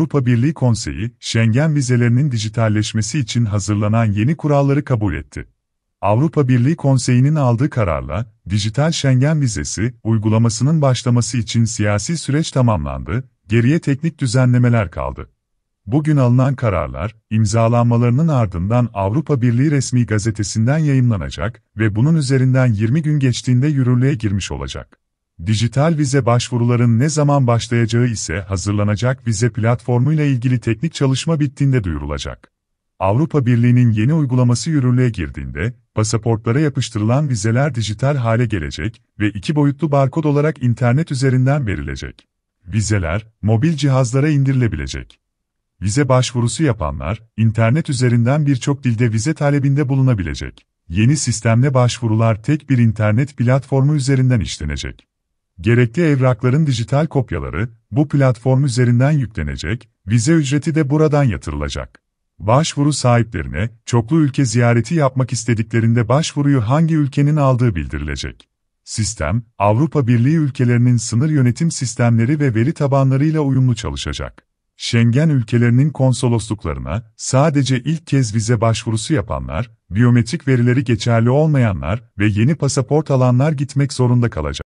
Avrupa Birliği Konseyi, Schengen vizelerinin dijitalleşmesi için hazırlanan yeni kuralları kabul etti. Avrupa Birliği Konseyi'nin aldığı kararla, dijital Schengen vizesi uygulamasının başlaması için siyasi süreç tamamlandı, geriye teknik düzenlemeler kaldı. Bugün alınan kararlar, imzalanmalarının ardından Avrupa Birliği resmi gazetesinden yayınlanacak ve bunun üzerinden 20 gün geçtiğinde yürürlüğe girmiş olacak. Dijital vize başvuruların ne zaman başlayacağı ise hazırlanacak vize platformuyla ilgili teknik çalışma bittiğinde duyurulacak. Avrupa Birliği'nin yeni uygulaması yürürlüğe girdiğinde, pasaportlara yapıştırılan vizeler dijital hale gelecek ve iki boyutlu barkod olarak internet üzerinden verilecek. Vizeler, mobil cihazlara indirilebilecek. Vize başvurusu yapanlar, internet üzerinden birçok dilde vize talebinde bulunabilecek. Yeni sistemle başvurular tek bir internet platformu üzerinden işlenecek. Gerekli evrakların dijital kopyaları bu platform üzerinden yüklenecek, vize ücreti de buradan yatırılacak. Başvuru sahiplerine çoklu ülke ziyareti yapmak istediklerinde başvuruyu hangi ülkenin aldığı bildirilecek. Sistem, Avrupa Birliği ülkelerinin sınır yönetim sistemleri ve veri tabanlarıyla uyumlu çalışacak. Schengen ülkelerinin konsolosluklarına sadece ilk kez vize başvurusu yapanlar, biyometrik verileri geçerli olmayanlar ve yeni pasaport alanlar gitmek zorunda kalacak.